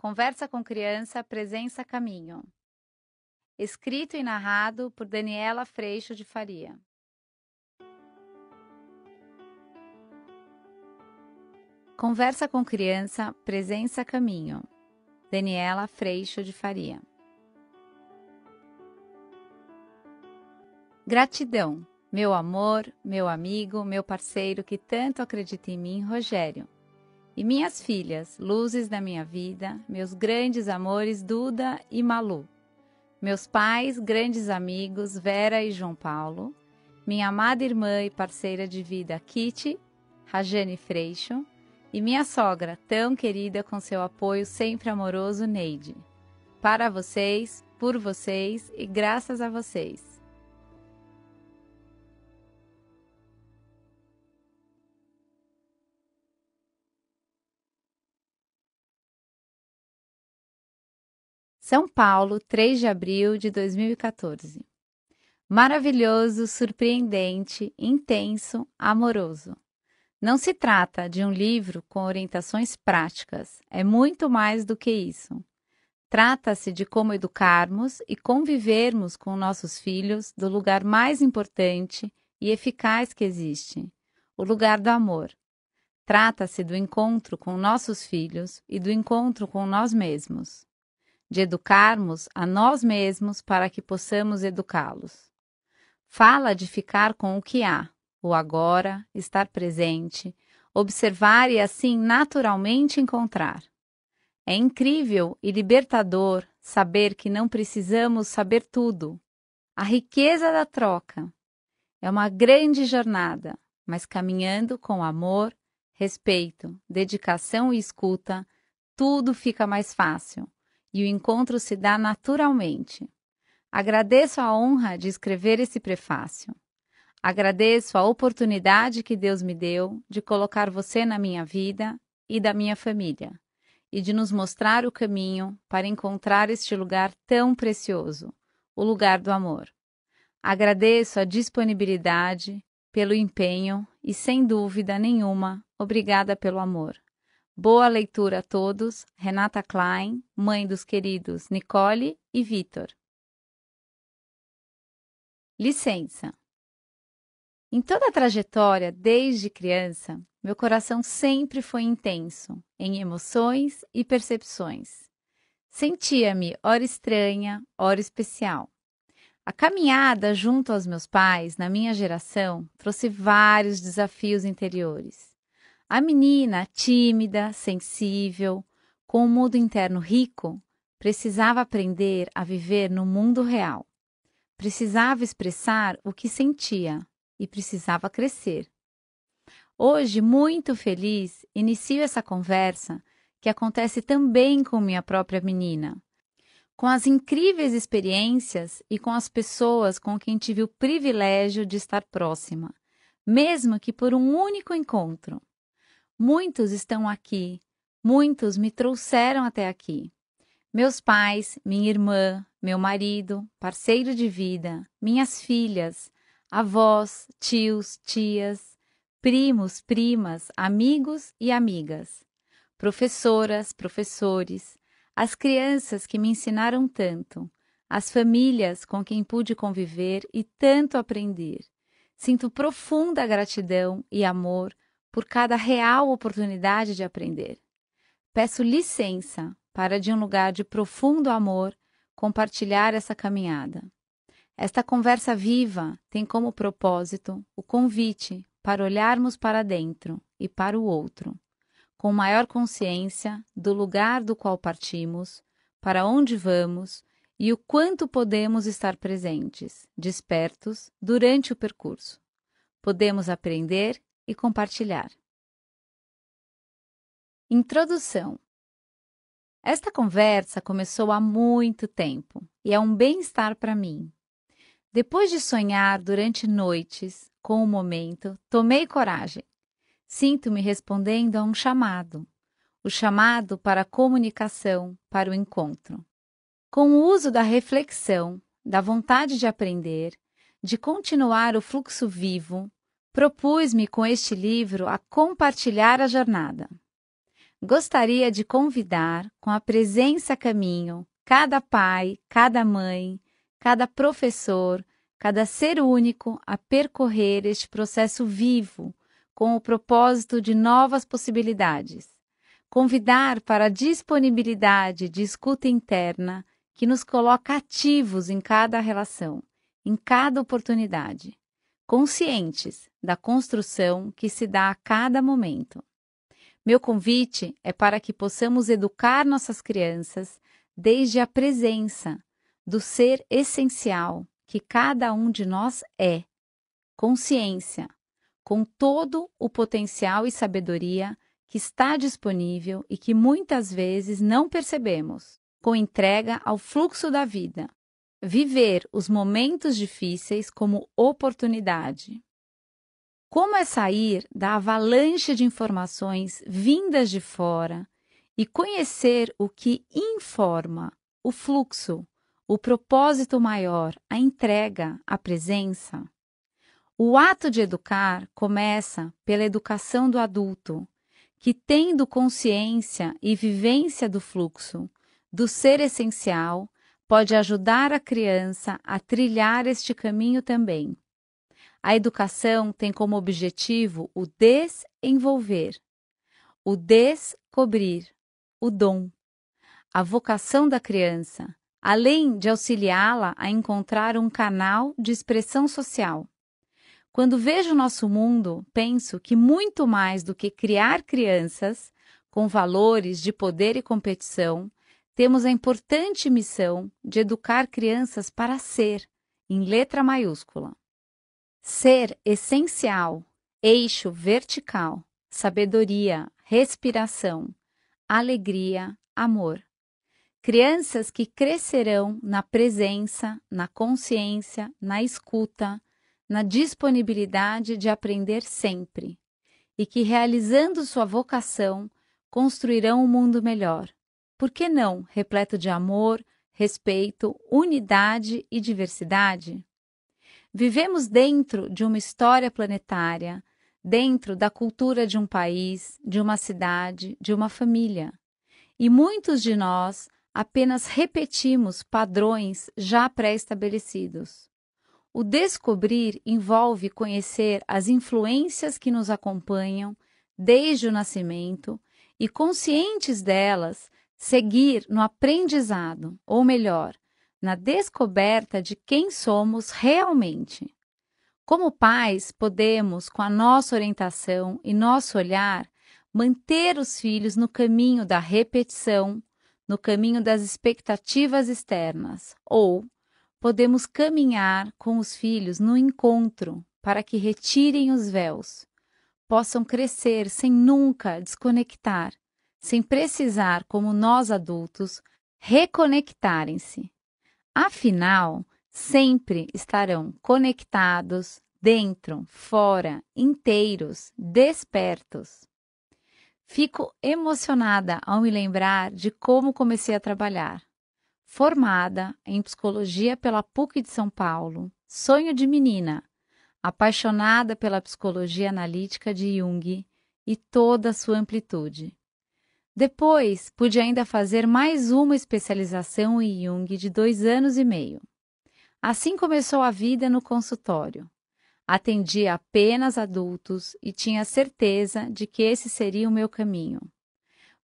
Conversa com Criança, Presença Caminho. Escrito e narrado por Daniela Freixo de Faria. Conversa com Criança, Presença Caminho. Daniela Freixo de Faria. Gratidão, meu amor, meu amigo, meu parceiro que tanto acredita em mim, Rogério. E minhas filhas, luzes da minha vida, meus grandes amores Duda e Malu. Meus pais, grandes amigos Vera e João Paulo. Minha amada irmã e parceira de vida Kitty, Rajane Freixo. E minha sogra, tão querida com seu apoio sempre amoroso Neide. Para vocês, por vocês e graças a vocês. São Paulo, 3 de abril de 2014. Maravilhoso, surpreendente, intenso, amoroso. Não se trata de um livro com orientações práticas, é muito mais do que isso. Trata-se de como educarmos e convivermos com nossos filhos do lugar mais importante e eficaz que existe o lugar do amor. Trata-se do encontro com nossos filhos e do encontro com nós mesmos de educarmos a nós mesmos para que possamos educá-los. Fala de ficar com o que há, o agora, estar presente, observar e assim naturalmente encontrar. É incrível e libertador saber que não precisamos saber tudo. A riqueza da troca é uma grande jornada, mas caminhando com amor, respeito, dedicação e escuta, tudo fica mais fácil e o encontro se dá naturalmente. Agradeço a honra de escrever esse prefácio. Agradeço a oportunidade que Deus me deu de colocar você na minha vida e da minha família, e de nos mostrar o caminho para encontrar este lugar tão precioso o lugar do amor. Agradeço a disponibilidade, pelo empenho e, sem dúvida nenhuma, obrigada pelo amor. Boa leitura a todos. Renata Klein, mãe dos queridos Nicole e Vitor. Licença. Em toda a trajetória, desde criança, meu coração sempre foi intenso, em emoções e percepções. Sentia-me hora estranha, hora especial. A caminhada junto aos meus pais, na minha geração, trouxe vários desafios interiores. A menina, tímida, sensível, com um mundo interno rico, precisava aprender a viver no mundo real. Precisava expressar o que sentia e precisava crescer. Hoje, muito feliz, inicio essa conversa que acontece também com minha própria menina. Com as incríveis experiências e com as pessoas com quem tive o privilégio de estar próxima, mesmo que por um único encontro. Muitos estão aqui, muitos me trouxeram até aqui. Meus pais, minha irmã, meu marido, parceiro de vida, minhas filhas, avós, tios, tias, primos, primas, amigos e amigas, professoras, professores, as crianças que me ensinaram tanto, as famílias com quem pude conviver e tanto aprender. Sinto profunda gratidão e amor por cada real oportunidade de aprender. Peço licença para, de um lugar de profundo amor, compartilhar essa caminhada. Esta conversa viva tem como propósito o convite para olharmos para dentro e para o outro, com maior consciência do lugar do qual partimos, para onde vamos e o quanto podemos estar presentes, despertos, durante o percurso. Podemos aprender e compartilhar. Introdução Esta conversa começou há muito tempo e é um bem-estar para mim. Depois de sonhar durante noites com o momento, tomei coragem. Sinto-me respondendo a um chamado. O chamado para a comunicação, para o encontro. Com o uso da reflexão, da vontade de aprender, de continuar o fluxo vivo, propus-me com este livro a compartilhar a jornada. Gostaria de convidar, com a presença a caminho, cada pai, cada mãe, cada professor, cada ser único a percorrer este processo vivo, com o propósito de novas possibilidades. Convidar para a disponibilidade de escuta interna que nos coloca ativos em cada relação, em cada oportunidade conscientes da construção que se dá a cada momento. Meu convite é para que possamos educar nossas crianças desde a presença do ser essencial que cada um de nós é, consciência, com todo o potencial e sabedoria que está disponível e que muitas vezes não percebemos, com entrega ao fluxo da vida, Viver os momentos difíceis como oportunidade. Como é sair da avalanche de informações vindas de fora e conhecer o que informa, o fluxo, o propósito maior, a entrega, a presença? O ato de educar começa pela educação do adulto, que, tendo consciência e vivência do fluxo, do ser essencial, pode ajudar a criança a trilhar este caminho também. A educação tem como objetivo o desenvolver, o descobrir, o dom, a vocação da criança, além de auxiliá-la a encontrar um canal de expressão social. Quando vejo o nosso mundo, penso que muito mais do que criar crianças com valores de poder e competição, temos a importante missão de educar crianças para ser, em letra maiúscula. Ser essencial, eixo vertical, sabedoria, respiração, alegria, amor. Crianças que crescerão na presença, na consciência, na escuta, na disponibilidade de aprender sempre, e que realizando sua vocação construirão um mundo melhor, por que não repleto de amor, respeito, unidade e diversidade? Vivemos dentro de uma história planetária, dentro da cultura de um país, de uma cidade, de uma família. E muitos de nós apenas repetimos padrões já pré-estabelecidos. O descobrir envolve conhecer as influências que nos acompanham desde o nascimento e, conscientes delas, seguir no aprendizado, ou melhor, na descoberta de quem somos realmente. Como pais, podemos, com a nossa orientação e nosso olhar, manter os filhos no caminho da repetição, no caminho das expectativas externas, ou podemos caminhar com os filhos no encontro para que retirem os véus, possam crescer sem nunca desconectar sem precisar, como nós adultos, reconectarem-se. Afinal, sempre estarão conectados, dentro, fora, inteiros, despertos. Fico emocionada ao me lembrar de como comecei a trabalhar. Formada em psicologia pela PUC de São Paulo, sonho de menina, apaixonada pela psicologia analítica de Jung e toda a sua amplitude. Depois, pude ainda fazer mais uma especialização em Jung de dois anos e meio. Assim começou a vida no consultório. Atendia apenas adultos e tinha certeza de que esse seria o meu caminho.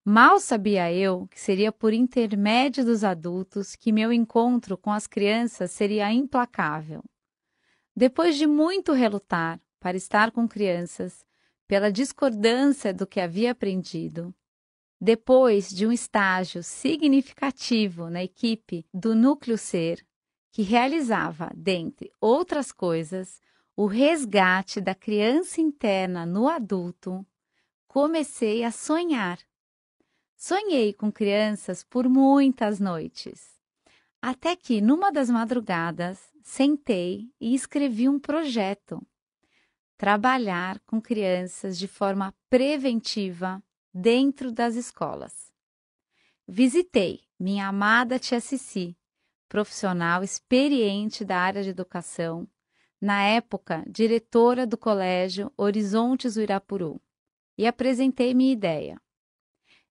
Mal sabia eu que seria por intermédio dos adultos que meu encontro com as crianças seria implacável. Depois de muito relutar para estar com crianças, pela discordância do que havia aprendido, depois de um estágio significativo na equipe do Núcleo Ser, que realizava, dentre outras coisas, o resgate da criança interna no adulto, comecei a sonhar. Sonhei com crianças por muitas noites. Até que, numa das madrugadas, sentei e escrevi um projeto. Trabalhar com crianças de forma preventiva dentro das escolas. Visitei minha amada tia Cici, profissional experiente da área de educação, na época diretora do colégio Horizontes Uirapuru, e apresentei minha ideia.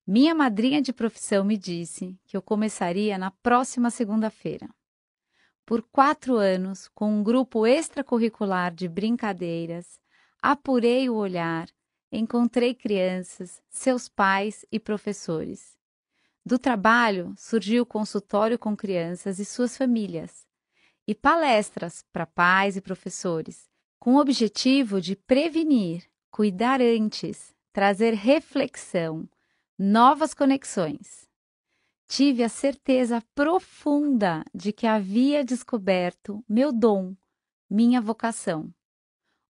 Minha madrinha de profissão me disse que eu começaria na próxima segunda-feira. Por quatro anos, com um grupo extracurricular de brincadeiras, apurei o olhar encontrei crianças, seus pais e professores. Do trabalho surgiu o consultório com crianças e suas famílias, e palestras para pais e professores, com o objetivo de prevenir, cuidar antes, trazer reflexão, novas conexões. Tive a certeza profunda de que havia descoberto meu dom, minha vocação.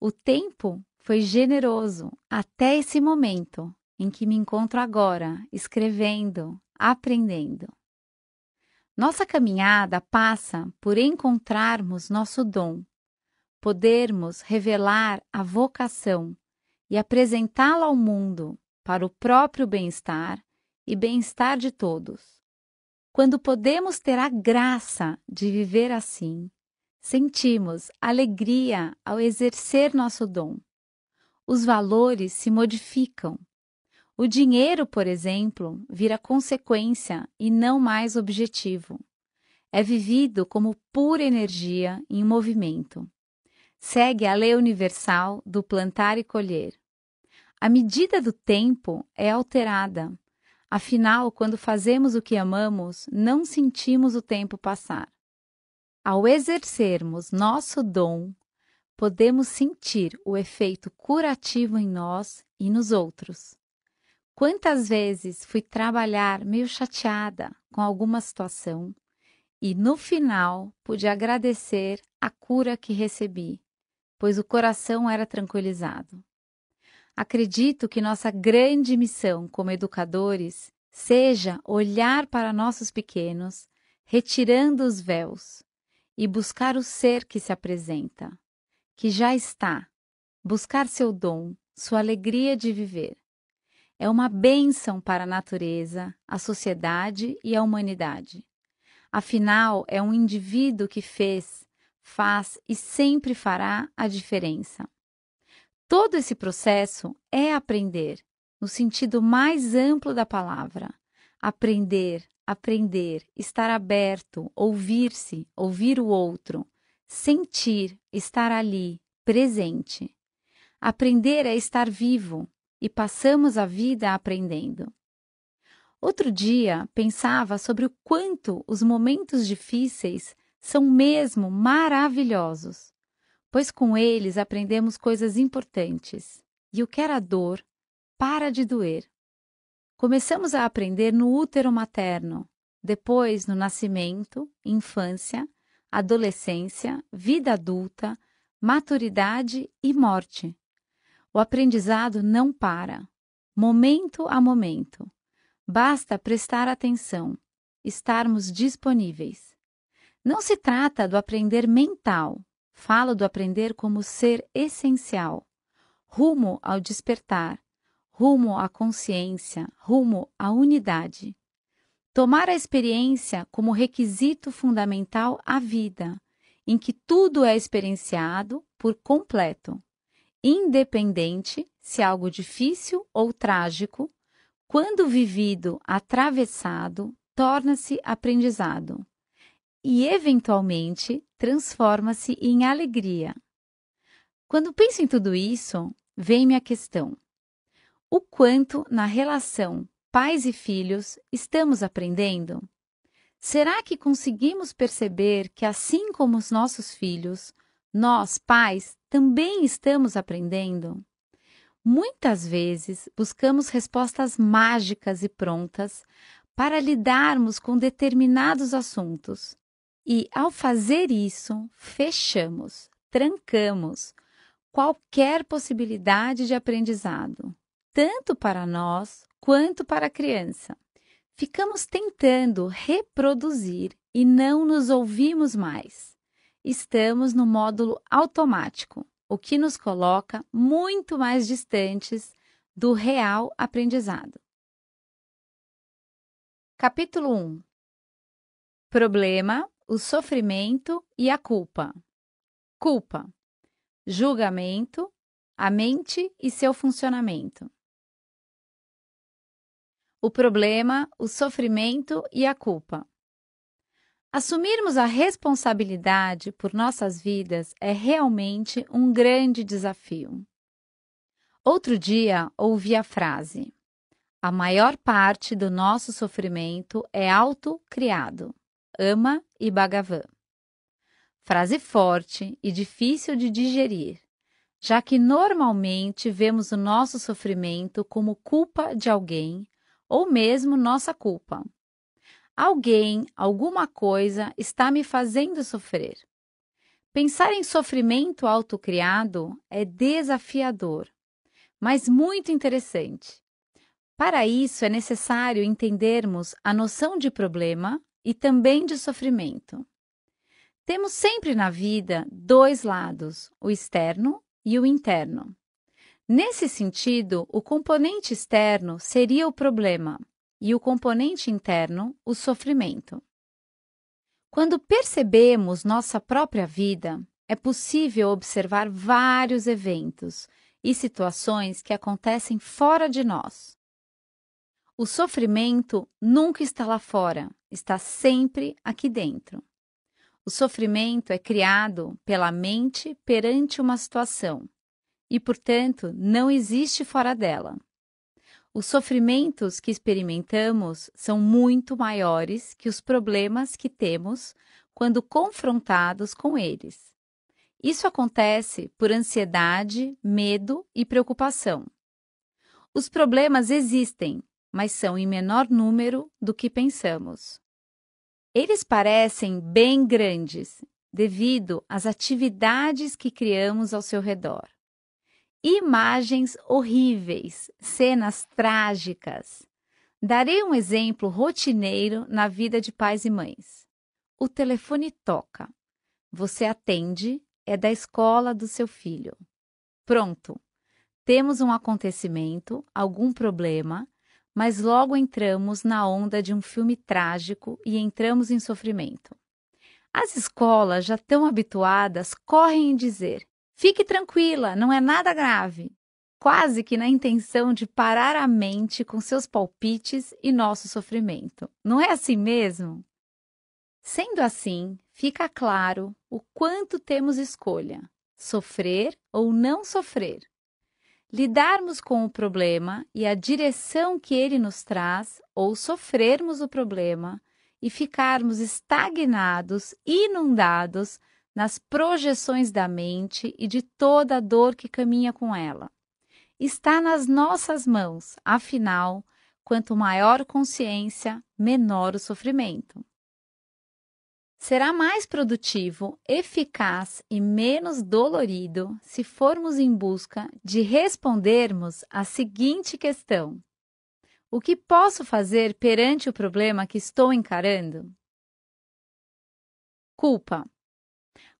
O tempo foi generoso até esse momento em que me encontro agora, escrevendo, aprendendo. Nossa caminhada passa por encontrarmos nosso dom, podermos revelar a vocação e apresentá-la ao mundo para o próprio bem-estar e bem-estar de todos. Quando podemos ter a graça de viver assim, sentimos alegria ao exercer nosso dom os valores se modificam. O dinheiro, por exemplo, vira consequência e não mais objetivo. É vivido como pura energia em movimento. Segue a lei universal do plantar e colher. A medida do tempo é alterada. Afinal, quando fazemos o que amamos, não sentimos o tempo passar. Ao exercermos nosso dom, podemos sentir o efeito curativo em nós e nos outros. Quantas vezes fui trabalhar meio chateada com alguma situação e no final pude agradecer a cura que recebi, pois o coração era tranquilizado. Acredito que nossa grande missão como educadores seja olhar para nossos pequenos, retirando os véus e buscar o ser que se apresenta que já está, buscar seu dom, sua alegria de viver. É uma bênção para a natureza, a sociedade e a humanidade. Afinal, é um indivíduo que fez, faz e sempre fará a diferença. Todo esse processo é aprender, no sentido mais amplo da palavra. Aprender, aprender, estar aberto, ouvir-se, ouvir o outro, sentir, estar ali, presente. Aprender é estar vivo e passamos a vida aprendendo. Outro dia pensava sobre o quanto os momentos difíceis são mesmo maravilhosos, pois com eles aprendemos coisas importantes e o que era dor para de doer. Começamos a aprender no útero materno, depois no nascimento, infância adolescência, vida adulta, maturidade e morte. O aprendizado não para, momento a momento. Basta prestar atenção, estarmos disponíveis. Não se trata do aprender mental, falo do aprender como ser essencial, rumo ao despertar, rumo à consciência, rumo à unidade. Tomar a experiência como requisito fundamental à vida, em que tudo é experienciado por completo, independente se é algo difícil ou trágico, quando vivido atravessado, torna-se aprendizado e, eventualmente, transforma-se em alegria. Quando penso em tudo isso, vem-me a questão: o quanto na relação pais e filhos, estamos aprendendo? Será que conseguimos perceber que, assim como os nossos filhos, nós, pais, também estamos aprendendo? Muitas vezes buscamos respostas mágicas e prontas para lidarmos com determinados assuntos. E, ao fazer isso, fechamos, trancamos qualquer possibilidade de aprendizado, tanto para nós quanto para a criança. Ficamos tentando reproduzir e não nos ouvimos mais. Estamos no módulo automático, o que nos coloca muito mais distantes do real aprendizado. Capítulo 1 Problema, o sofrimento e a culpa. Culpa, julgamento, a mente e seu funcionamento o problema, o sofrimento e a culpa. Assumirmos a responsabilidade por nossas vidas é realmente um grande desafio. Outro dia ouvi a frase: A maior parte do nosso sofrimento é autocriado. Ama e Bhagavan. Frase forte e difícil de digerir, já que normalmente vemos o nosso sofrimento como culpa de alguém ou mesmo nossa culpa. Alguém, alguma coisa está me fazendo sofrer. Pensar em sofrimento autocriado é desafiador, mas muito interessante. Para isso é necessário entendermos a noção de problema e também de sofrimento. Temos sempre na vida dois lados, o externo e o interno. Nesse sentido, o componente externo seria o problema e o componente interno, o sofrimento. Quando percebemos nossa própria vida, é possível observar vários eventos e situações que acontecem fora de nós. O sofrimento nunca está lá fora, está sempre aqui dentro. O sofrimento é criado pela mente perante uma situação e, portanto, não existe fora dela. Os sofrimentos que experimentamos são muito maiores que os problemas que temos quando confrontados com eles. Isso acontece por ansiedade, medo e preocupação. Os problemas existem, mas são em menor número do que pensamos. Eles parecem bem grandes devido às atividades que criamos ao seu redor imagens horríveis, cenas trágicas. Darei um exemplo rotineiro na vida de pais e mães. O telefone toca. Você atende, é da escola do seu filho. Pronto. Temos um acontecimento, algum problema, mas logo entramos na onda de um filme trágico e entramos em sofrimento. As escolas já tão habituadas correm em dizer: Fique tranquila, não é nada grave. Quase que na intenção de parar a mente com seus palpites e nosso sofrimento. Não é assim mesmo? Sendo assim, fica claro o quanto temos escolha: sofrer ou não sofrer. Lidarmos com o problema e a direção que ele nos traz, ou sofrermos o problema e ficarmos estagnados, inundados nas projeções da mente e de toda a dor que caminha com ela. Está nas nossas mãos, afinal, quanto maior consciência, menor o sofrimento. Será mais produtivo, eficaz e menos dolorido se formos em busca de respondermos à seguinte questão: O que posso fazer perante o problema que estou encarando? Culpa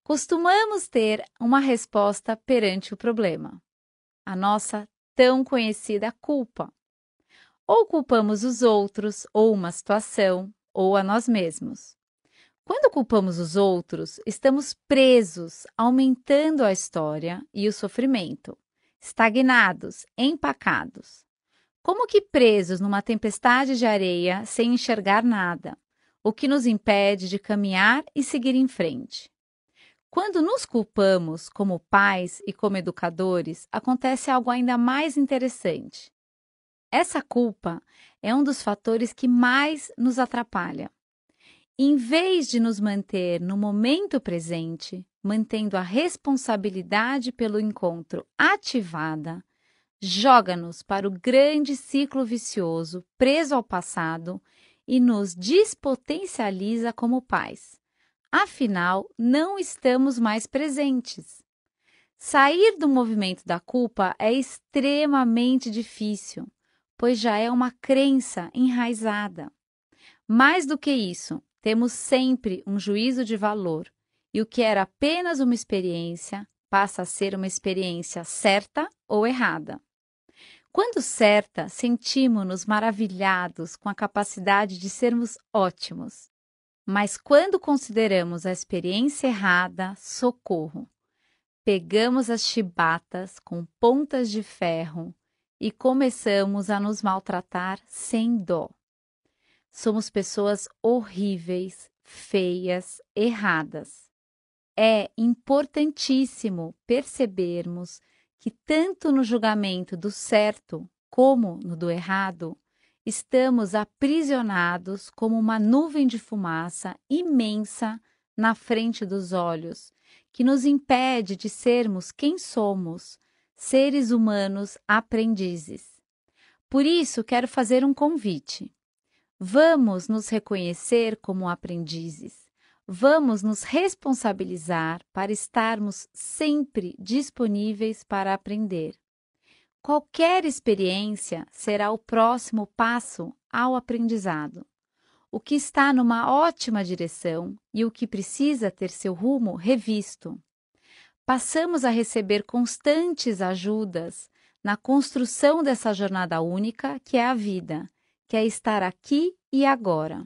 costumamos ter uma resposta perante o problema, a nossa tão conhecida culpa. Ou culpamos os outros, ou uma situação, ou a nós mesmos. Quando culpamos os outros, estamos presos, aumentando a história e o sofrimento, estagnados, empacados. Como que presos numa tempestade de areia sem enxergar nada, o que nos impede de caminhar e seguir em frente. Quando nos culpamos como pais e como educadores, acontece algo ainda mais interessante. Essa culpa é um dos fatores que mais nos atrapalha. Em vez de nos manter no momento presente, mantendo a responsabilidade pelo encontro ativada, joga-nos para o grande ciclo vicioso preso ao passado e nos despotencializa como pais. Afinal, não estamos mais presentes. Sair do movimento da culpa é extremamente difícil, pois já é uma crença enraizada. Mais do que isso, temos sempre um juízo de valor, e o que era apenas uma experiência passa a ser uma experiência certa ou errada. Quando certa, sentimos-nos maravilhados com a capacidade de sermos ótimos. Mas quando consideramos a experiência errada, socorro. Pegamos as chibatas com pontas de ferro e começamos a nos maltratar sem dó. Somos pessoas horríveis, feias, erradas. É importantíssimo percebermos que, tanto no julgamento do certo como no do errado, Estamos aprisionados como uma nuvem de fumaça imensa na frente dos olhos, que nos impede de sermos quem somos, seres humanos aprendizes. Por isso, quero fazer um convite. Vamos nos reconhecer como aprendizes. Vamos nos responsabilizar para estarmos sempre disponíveis para aprender. Qualquer experiência será o próximo passo ao aprendizado. O que está numa ótima direção e o que precisa ter seu rumo revisto. Passamos a receber constantes ajudas na construção dessa jornada única que é a vida, que é estar aqui e agora.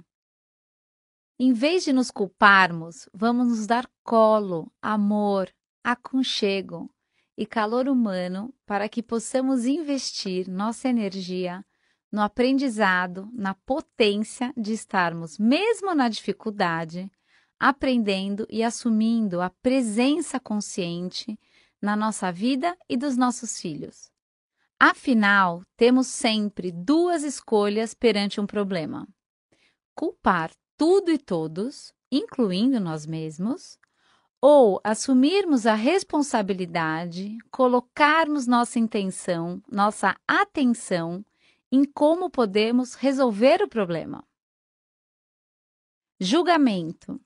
Em vez de nos culparmos, vamos nos dar colo, amor, aconchego, e calor humano para que possamos investir nossa energia no aprendizado, na potência de estarmos, mesmo na dificuldade, aprendendo e assumindo a presença consciente na nossa vida e dos nossos filhos. Afinal, temos sempre duas escolhas perante um problema: culpar tudo e todos, incluindo nós mesmos, ou assumirmos a responsabilidade, colocarmos nossa intenção, nossa atenção em como podemos resolver o problema. Julgamento.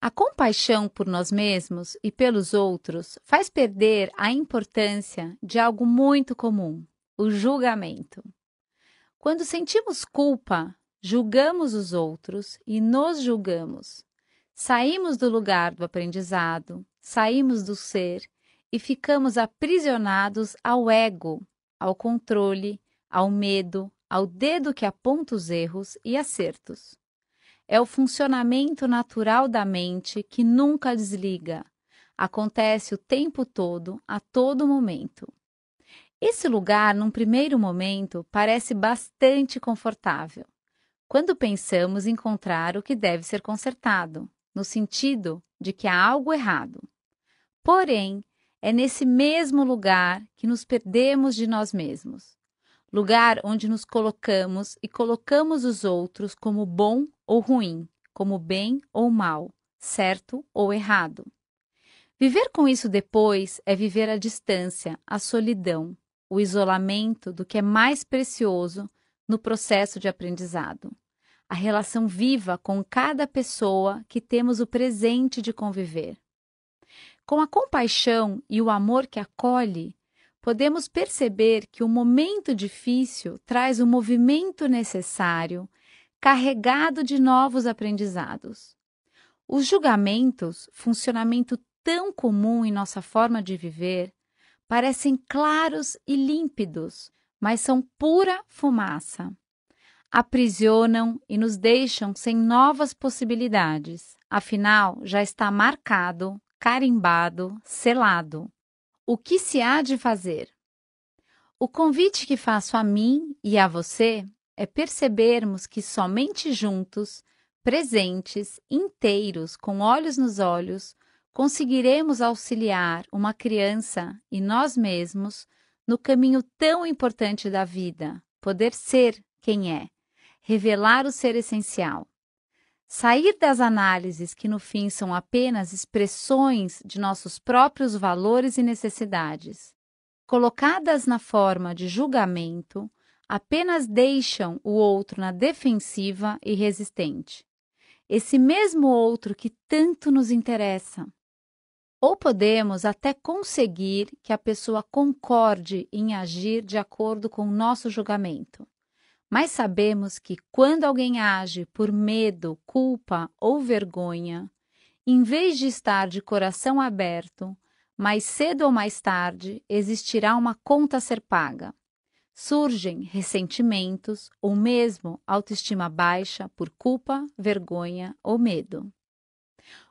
A compaixão por nós mesmos e pelos outros faz perder a importância de algo muito comum, o julgamento. Quando sentimos culpa, julgamos os outros e nos julgamos. Saímos do lugar do aprendizado, saímos do ser e ficamos aprisionados ao ego, ao controle, ao medo, ao dedo que aponta os erros e acertos. É o funcionamento natural da mente que nunca desliga. Acontece o tempo todo, a todo momento. Esse lugar, num primeiro momento, parece bastante confortável, quando pensamos encontrar o que deve ser consertado no sentido de que há algo errado. Porém, é nesse mesmo lugar que nos perdemos de nós mesmos lugar onde nos colocamos e colocamos os outros como bom ou ruim, como bem ou mal, certo ou errado. Viver com isso depois é viver a distância, a solidão, o isolamento do que é mais precioso no processo de aprendizado a relação viva com cada pessoa que temos o presente de conviver. Com a compaixão e o amor que acolhe, podemos perceber que o momento difícil traz o movimento necessário, carregado de novos aprendizados. Os julgamentos, funcionamento tão comum em nossa forma de viver, parecem claros e límpidos, mas são pura fumaça aprisionam e nos deixam sem novas possibilidades. Afinal, já está marcado, carimbado, selado. O que se há de fazer? O convite que faço a mim e a você é percebermos que somente juntos, presentes, inteiros, com olhos nos olhos, conseguiremos auxiliar uma criança e nós mesmos no caminho tão importante da vida, poder ser quem é revelar o ser essencial. Sair das análises que no fim são apenas expressões de nossos próprios valores e necessidades, colocadas na forma de julgamento, apenas deixam o outro na defensiva e resistente. Esse mesmo outro que tanto nos interessa. Ou podemos até conseguir que a pessoa concorde em agir de acordo com o nosso julgamento. Mas sabemos que quando alguém age por medo, culpa ou vergonha, em vez de estar de coração aberto, mais cedo ou mais tarde existirá uma conta a ser paga. Surgem ressentimentos ou mesmo autoestima baixa por culpa, vergonha ou medo.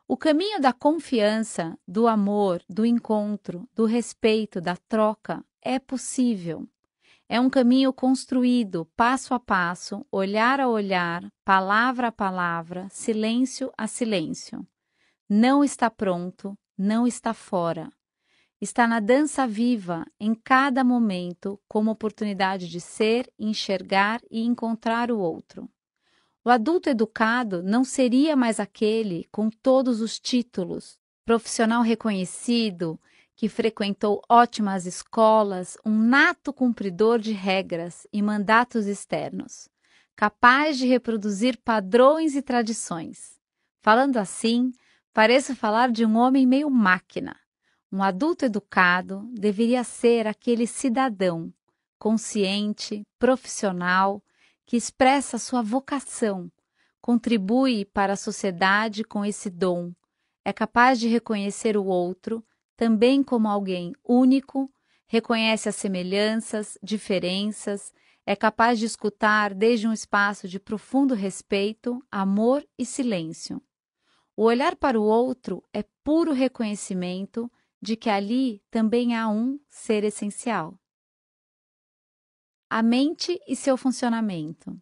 O caminho da confiança, do amor, do encontro, do respeito, da troca é possível. É um caminho construído passo a passo, olhar a olhar, palavra a palavra, silêncio a silêncio. Não está pronto, não está fora. Está na dança viva, em cada momento, como oportunidade de ser, enxergar e encontrar o outro. O adulto educado não seria mais aquele com todos os títulos, profissional reconhecido, que frequentou ótimas escolas, um nato cumpridor de regras e mandatos externos, capaz de reproduzir padrões e tradições. Falando assim, pareço falar de um homem meio máquina. Um adulto educado deveria ser aquele cidadão consciente, profissional, que expressa sua vocação, contribui para a sociedade com esse dom, é capaz de reconhecer o outro também como alguém único, reconhece as semelhanças, diferenças, é capaz de escutar desde um espaço de profundo respeito, amor e silêncio. O olhar para o outro é puro reconhecimento de que ali também há um ser essencial. A mente e seu funcionamento.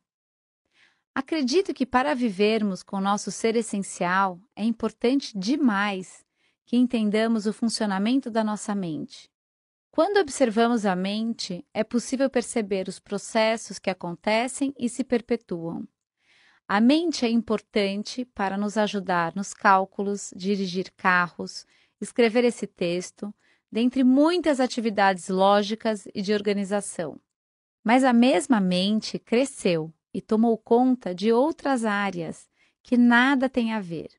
Acredito que para vivermos com nosso ser essencial é importante demais que entendamos o funcionamento da nossa mente. Quando observamos a mente, é possível perceber os processos que acontecem e se perpetuam. A mente é importante para nos ajudar nos cálculos, dirigir carros, escrever esse texto, dentre muitas atividades lógicas e de organização. Mas a mesma mente cresceu e tomou conta de outras áreas que nada tem a ver.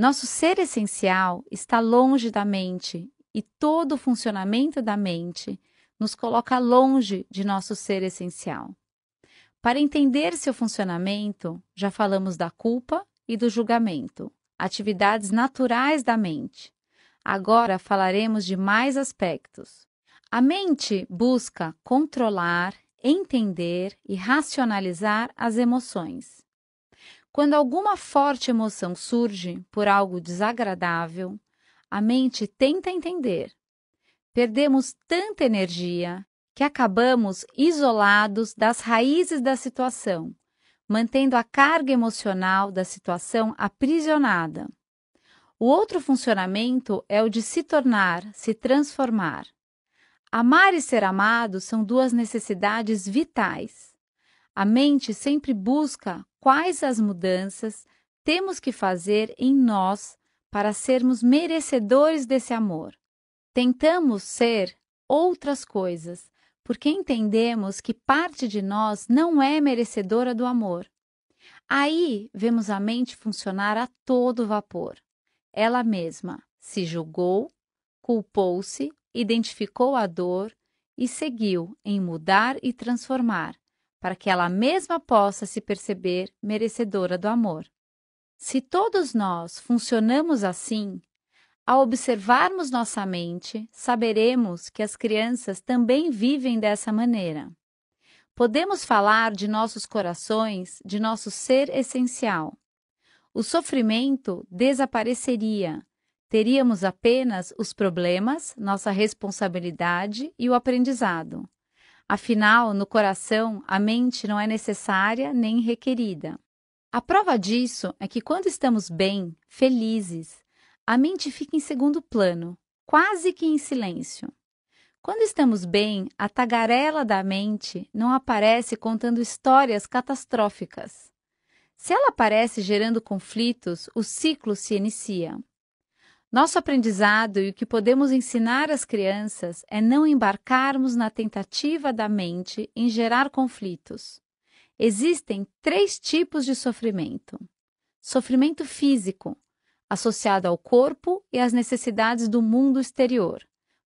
Nosso ser essencial está longe da mente e todo o funcionamento da mente nos coloca longe de nosso ser essencial. Para entender seu funcionamento, já falamos da culpa e do julgamento, atividades naturais da mente. Agora falaremos de mais aspectos. A mente busca controlar, entender e racionalizar as emoções. Quando alguma forte emoção surge por algo desagradável, a mente tenta entender. Perdemos tanta energia que acabamos isolados das raízes da situação, mantendo a carga emocional da situação aprisionada. O outro funcionamento é o de se tornar, se transformar. Amar e ser amado são duas necessidades vitais. A mente sempre busca quais as mudanças temos que fazer em nós para sermos merecedores desse amor. Tentamos ser outras coisas, porque entendemos que parte de nós não é merecedora do amor. Aí vemos a mente funcionar a todo vapor. Ela mesma se julgou, culpou-se, identificou a dor e seguiu em mudar e transformar, para que ela mesma possa se perceber merecedora do amor. Se todos nós funcionamos assim, ao observarmos nossa mente, saberemos que as crianças também vivem dessa maneira. Podemos falar de nossos corações, de nosso ser essencial. O sofrimento desapareceria. Teríamos apenas os problemas, nossa responsabilidade e o aprendizado. Afinal, no coração, a mente não é necessária nem requerida. A prova disso é que quando estamos bem, felizes, a mente fica em segundo plano, quase que em silêncio. Quando estamos bem, a tagarela da mente não aparece contando histórias catastróficas. Se ela aparece gerando conflitos, o ciclo se inicia. Nosso aprendizado e o que podemos ensinar às crianças é não embarcarmos na tentativa da mente em gerar conflitos. Existem três tipos de sofrimento: sofrimento físico, associado ao corpo e às necessidades do mundo exterior,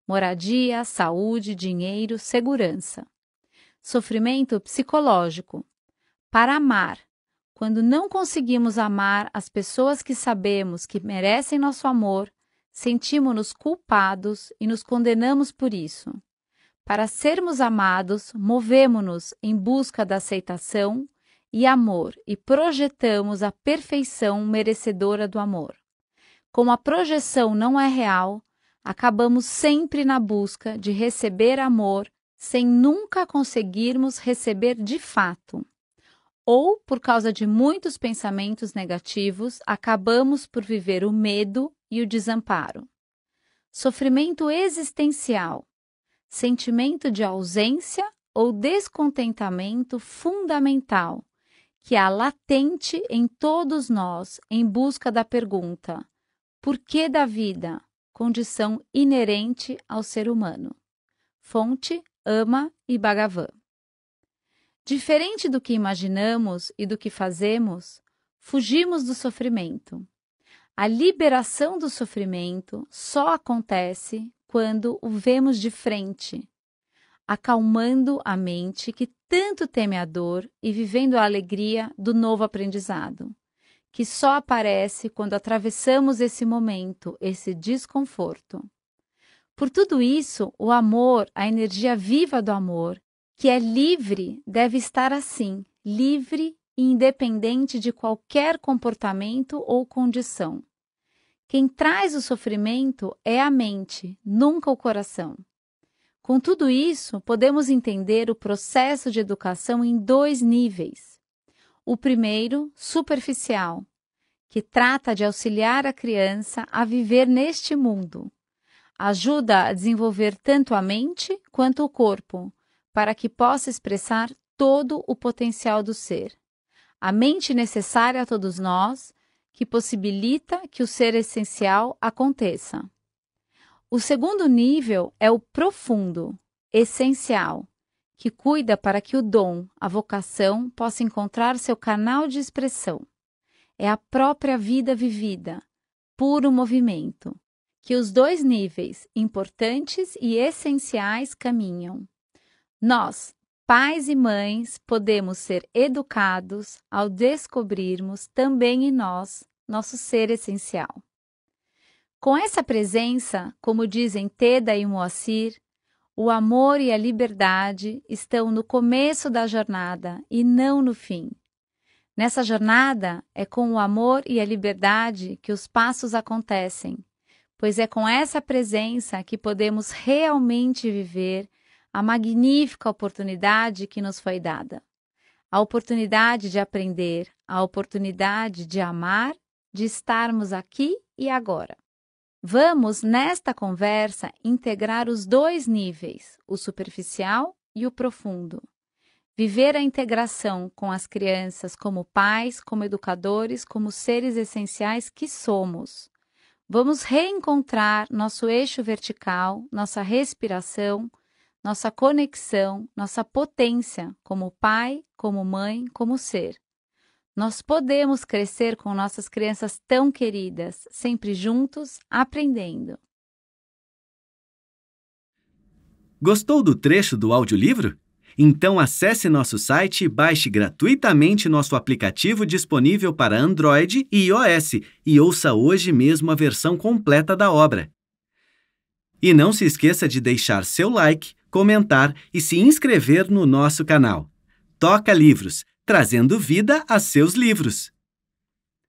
moradia, saúde, dinheiro, segurança. Sofrimento psicológico, para amar, quando não conseguimos amar as pessoas que sabemos que merecem nosso amor, sentimos-nos culpados e nos condenamos por isso. Para sermos amados, movemos-nos em busca da aceitação e amor e projetamos a perfeição merecedora do amor. Como a projeção não é real, acabamos sempre na busca de receber amor sem nunca conseguirmos receber de fato ou por causa de muitos pensamentos negativos, acabamos por viver o medo e o desamparo. Sofrimento existencial, sentimento de ausência ou descontentamento fundamental, que há é latente em todos nós em busca da pergunta: por que da vida? Condição inerente ao ser humano. Fonte Ama e Bhagavan. Diferente do que imaginamos e do que fazemos, fugimos do sofrimento. A liberação do sofrimento só acontece quando o vemos de frente, acalmando a mente que tanto teme a dor e vivendo a alegria do novo aprendizado, que só aparece quando atravessamos esse momento, esse desconforto. Por tudo isso, o amor, a energia viva do amor, que é livre deve estar assim, livre e independente de qualquer comportamento ou condição. Quem traz o sofrimento é a mente, nunca o coração. Com tudo isso, podemos entender o processo de educação em dois níveis. O primeiro, superficial, que trata de auxiliar a criança a viver neste mundo. Ajuda a desenvolver tanto a mente quanto o corpo, para que possa expressar todo o potencial do ser. A mente necessária a todos nós, que possibilita que o ser essencial aconteça. O segundo nível é o profundo, essencial, que cuida para que o dom, a vocação, possa encontrar seu canal de expressão. É a própria vida vivida, puro movimento, que os dois níveis, importantes e essenciais, caminham. Nós, pais e mães, podemos ser educados ao descobrirmos também em nós nosso ser essencial. Com essa presença, como dizem Teda e Moacir, o amor e a liberdade estão no começo da jornada e não no fim. Nessa jornada é com o amor e a liberdade que os passos acontecem, pois é com essa presença que podemos realmente viver a magnífica oportunidade que nos foi dada. A oportunidade de aprender, a oportunidade de amar, de estarmos aqui e agora. Vamos, nesta conversa, integrar os dois níveis, o superficial e o profundo. Viver a integração com as crianças como pais, como educadores, como seres essenciais que somos. Vamos reencontrar nosso eixo vertical, nossa respiração, nossa conexão, nossa potência como pai, como mãe, como ser. Nós podemos crescer com nossas crianças tão queridas, sempre juntos, aprendendo. Gostou do trecho do audiolivro? Então acesse nosso site e baixe gratuitamente nosso aplicativo disponível para Android e iOS e ouça hoje mesmo a versão completa da obra. E não se esqueça de deixar seu like comentar e se inscrever no nosso canal. Toca Livros, trazendo vida a seus livros.